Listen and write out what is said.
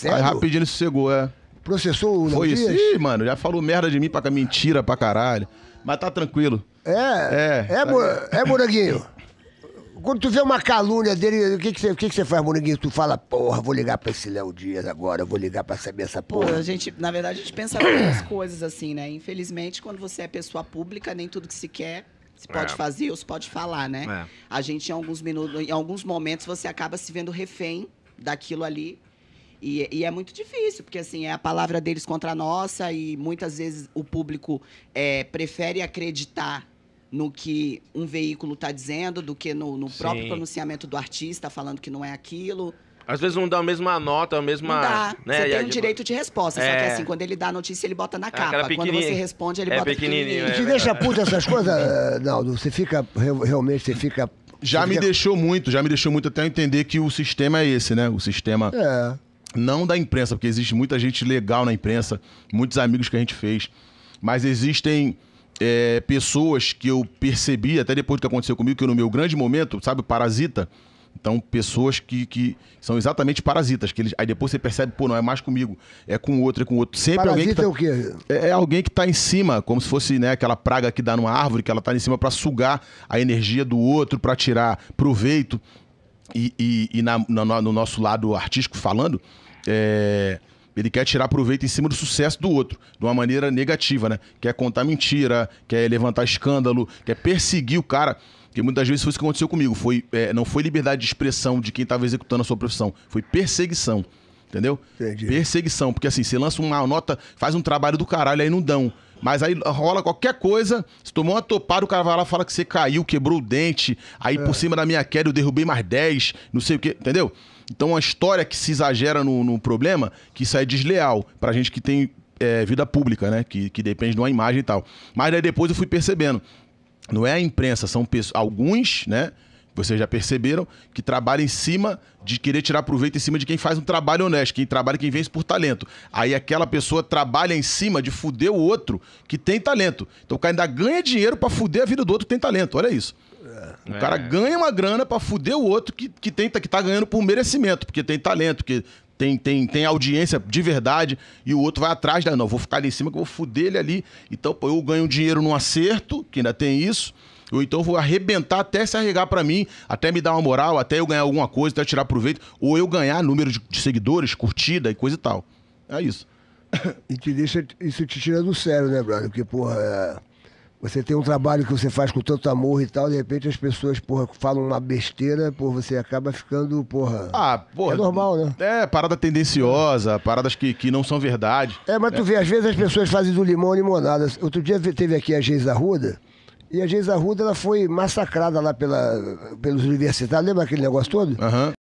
Sério? Aí rapidinho ele sossegou, é. Processou o Foi Léo isso. Ih, mano, já falou merda de mim pra cá, mentira pra caralho. Mas tá tranquilo. É? É. É, tá mo- é Moranguinho. Quando tu vê uma calúnia dele, o que que você que que faz, Moranguinho? Tu fala, porra, vou ligar pra esse Léo Dias agora, vou ligar pra saber essa Pô, porra. a gente, na verdade, a gente pensa várias coisas assim, né? Infelizmente, quando você é pessoa pública, nem tudo que se quer se pode É. fazer ou se pode falar, né? É. A gente, em alguns minutos, em alguns momentos, você acaba se vendo refém daquilo ali e, e, é muito difícil, porque assim, é a palavra deles contra a nossa e muitas vezes o público é, prefere acreditar no que um veículo está dizendo do que no, no próprio pronunciamento do artista falando que não é aquilo. Às vezes não dá a mesma nota, a mesma. Não dá. Né? Você tem um direito de resposta. É... Só que é. assim, quando ele dá a notícia, ele bota na capa. É quando você responde, ele é bota pequenininho. pequenininho. E é te deixa puto essas coisas, eh, Naldo? Você fica. Realmente, você fica. Já você me fica... deixou muito, já me deixou muito até entender que o sistema é esse, né? O sistema. É não da imprensa, porque existe muita gente legal na imprensa, muitos amigos que a gente fez. Mas existem é, pessoas que eu percebi, até depois do que aconteceu comigo, que no meu grande momento, sabe, parasita. Então, pessoas que, que são exatamente parasitas, que eles, aí depois você percebe, pô, não é mais comigo, é com outro, é com outro. Sempre Parasita alguém que tá, é o quê? É, é alguém que está em cima, como se fosse né, aquela praga que dá numa árvore, que ela está em cima para sugar a energia do outro, para tirar proveito e, e, e na, no nosso lado artístico falando, é, ele quer tirar proveito em cima do sucesso do outro, de uma maneira negativa, né? Quer contar mentira, quer levantar escândalo, quer perseguir o cara. Porque muitas vezes foi isso que aconteceu comigo. Foi, é, não foi liberdade de expressão de quem estava executando a sua profissão, foi perseguição. Entendeu? Entendi. Perseguição. Porque assim, você lança uma nota, faz um trabalho do caralho, aí não dão. Mas aí rola qualquer coisa, se tomou uma topada, o cara vai lá fala que você caiu, quebrou o dente, aí é. por cima da minha queda eu derrubei mais 10, não sei o quê, entendeu? Então, uma história que se exagera no, no problema, que isso é desleal pra gente que tem é, vida pública, né? Que, que depende de uma imagem e tal. Mas daí depois eu fui percebendo. Não é a imprensa, são pessoas, alguns, né? vocês já perceberam, que trabalha em cima de querer tirar proveito em cima de quem faz um trabalho honesto, quem trabalha quem vence por talento. Aí aquela pessoa trabalha em cima de fuder o outro que tem talento. Então o cara ainda ganha dinheiro para fuder a vida do outro que tem talento. Olha isso. O é. cara ganha uma grana para fuder o outro que, que, tem, que tá ganhando por merecimento, porque tem talento, que tem, tem, tem audiência de verdade, e o outro vai atrás, da, não, vou ficar ali em cima que eu vou fuder ele ali. Então, pô, eu ganho dinheiro num acerto, que ainda tem isso, ou então vou arrebentar até se arregar para mim, até me dar uma moral, até eu ganhar alguma coisa, até tirar proveito, ou eu ganhar número de, de seguidores, curtida e coisa e tal. É isso. E te deixa, isso te tira do sério, né, brother? Porque, porra, é... você tem um trabalho que você faz com tanto amor e tal, de repente as pessoas, porra, falam uma besteira, porra, você acaba ficando, porra. Ah, porra. É normal, né? É, parada tendenciosa, paradas que, que não são verdade. É, mas tu vê, às vezes as pessoas fazem do limão limonada. Outro dia teve aqui a Geisa Ruda e a Geisa Ruda ela foi massacrada lá pela, pelos universitários, lembra aquele negócio todo? Aham. Uhum.